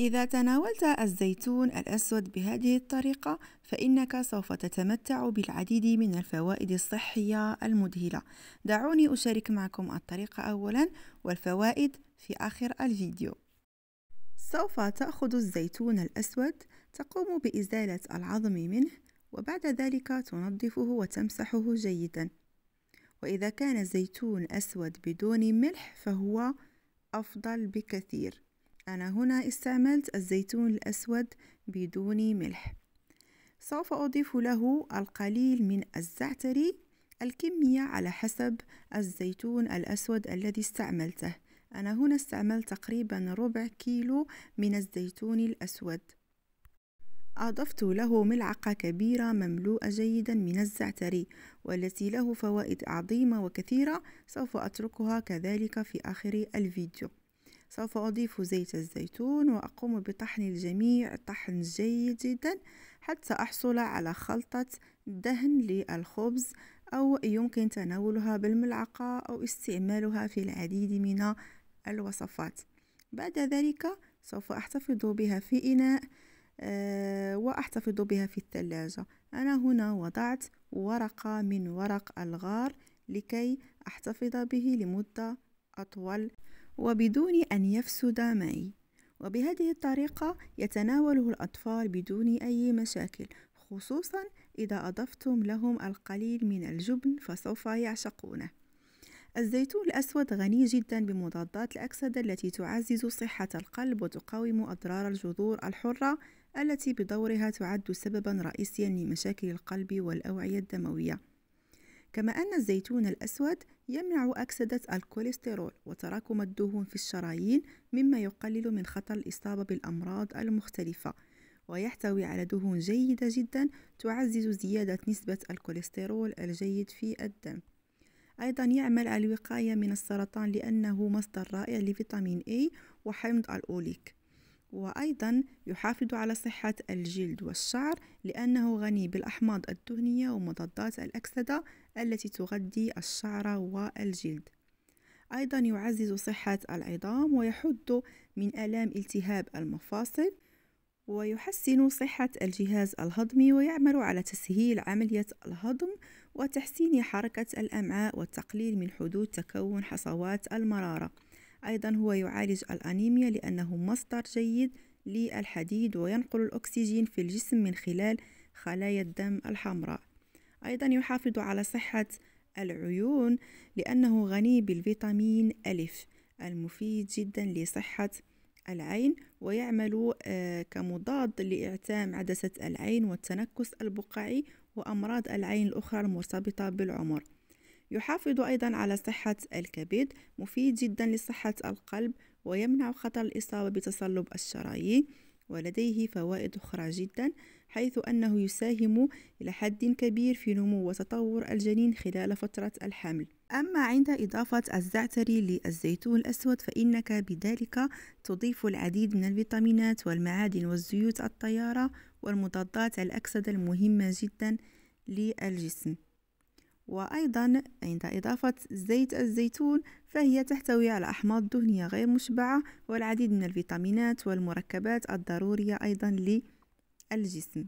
إذا تناولت الزيتون الأسود بهذه الطريقة فإنك سوف تتمتع بالعديد من الفوائد الصحية المذهلة دعوني أشارك معكم الطريقة أولا والفوائد في آخر الفيديو سوف تأخذ الزيتون الأسود تقوم بإزالة العظم منه وبعد ذلك تنظفه وتمسحه جيدا وإذا كان الزيتون أسود بدون ملح فهو أفضل بكثير أنا هنا استعملت الزيتون الأسود بدون ملح سوف أضيف له القليل من الزعتر الكمية على حسب الزيتون الأسود الذي استعملته أنا هنا استعملت تقريبا ربع كيلو من الزيتون الأسود أضفت له ملعقة كبيرة مملوءة جيدا من الزعتر والتي له فوائد عظيمة وكثيرة سوف أتركها كذلك في آخر الفيديو سوف أضيف زيت الزيتون وأقوم بطحن الجميع طحن جيد جدا حتى أحصل على خلطة دهن للخبز أو يمكن تناولها بالملعقة أو استعمالها في العديد من الوصفات بعد ذلك سوف أحتفظ بها في إناء آه، وأحتفظ بها في الثلاجة أنا هنا وضعت ورقة من ورق الغار لكي أحتفظ به لمدة أطول وبدون أن يفسد معي وبهذه الطريقة يتناوله الأطفال بدون أي مشاكل خصوصا إذا أضفتم لهم القليل من الجبن فسوف يعشقونه الزيتون الأسود غني جدا بمضادات الأكسدة التي تعزز صحة القلب وتقاوم أضرار الجذور الحرة التي بدورها تعد سببا رئيسيا لمشاكل القلب والأوعية الدموية كما أن الزيتون الأسود يمنع أكسدة الكوليسترول وتراكم الدهون في الشرايين مما يقلل من خطر الإصابة بالأمراض المختلفة ويحتوي على دهون جيدة جدا تعزز زيادة نسبة الكوليسترول الجيد في الدم أيضا يعمل على الوقاية من السرطان لأنه مصدر رائع لفيتامين A وحمض الأوليك وأيضا يحافظ على صحة الجلد والشعر لأنه غني بالأحماض الدهنية ومضادات الأكسدة التي تغذي الشعر والجلد أيضا يعزز صحة العظام ويحد من آلام التهاب المفاصل ويحسن صحة الجهاز الهضمي ويعمل على تسهيل عملية الهضم وتحسين حركة الأمعاء والتقليل من حدوث تكون حصوات المرارة أيضا هو يعالج الأنيميا لأنه مصدر جيد للحديد وينقل الأكسجين في الجسم من خلال خلايا الدم الحمراء أيضا يحافظ على صحة العيون لأنه غني بالفيتامين ألف المفيد جدا لصحة العين ويعمل آه، كمضاد لإعتام عدسة العين والتنكس البقعي وأمراض العين الأخرى المرتبطة بالعمر يحافظ أيضا على صحة الكبد مفيد جدا لصحة القلب ويمنع خطر الإصابة بتصلب الشرايين ولديه فوائد أخرى جدا حيث أنه يساهم إلى حد كبير في نمو وتطور الجنين خلال فترة الحمل أما عند إضافة الزعتر للزيتون الأسود فإنك بذلك تضيف العديد من الفيتامينات والمعادن والزيوت الطيارة والمضادات الأكسدة المهمة جدا للجسم وأيضا عند إضافة زيت الزيتون فهي تحتوي على أحماض دهنية غير مشبعة والعديد من الفيتامينات والمركبات الضرورية أيضا للجسم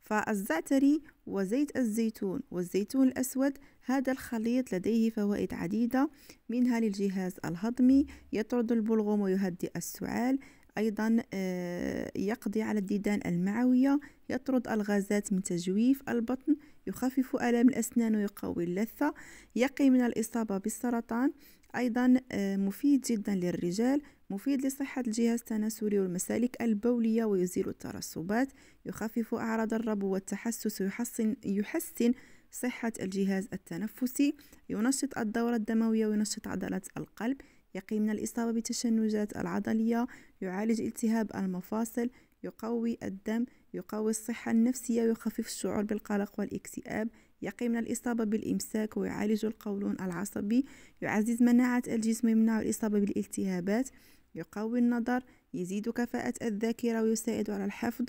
فالزعتري وزيت الزيتون والزيتون الأسود هذا الخليط لديه فوائد عديدة منها للجهاز الهضمي يطرد البلغم ويهدئ السعال أيضا آه، يقضي على الديدان المعوية يطرد الغازات من تجويف البطن يخفف آلام الأسنان ويقوي اللثة يقي من الإصابة بالسرطان أيضا آه، مفيد جدا للرجال مفيد لصحة الجهاز التناسلي والمسالك البولية ويزيل الترسبات يخفف أعراض الربو والتحسس ويحسن يحسن صحة الجهاز التنفسي ينشط الدورة الدموية وينشط عضلات القلب يقي من الإصابة بتشنجات العضلية يعالج التهاب المفاصل يقوي الدم يقوي الصحة النفسية ويخفف الشعور بالقلق والاكتئاب يقي من الإصابة بالإمساك ويعالج القولون العصبي يعزز مناعة الجسم ويمنع الإصابة بالالتهابات يقوي النظر يزيد كفاءة الذاكرة ويساعد على الحفظ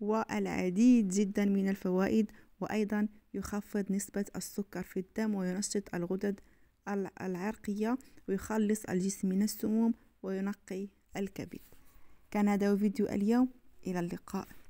والعديد جدا من الفوائد وأيضا يخفض نسبة السكر في الدم وينشط الغدد العرقية ويخلص الجسم من السموم وينقي الكبد كان هذا فيديو اليوم إلى اللقاء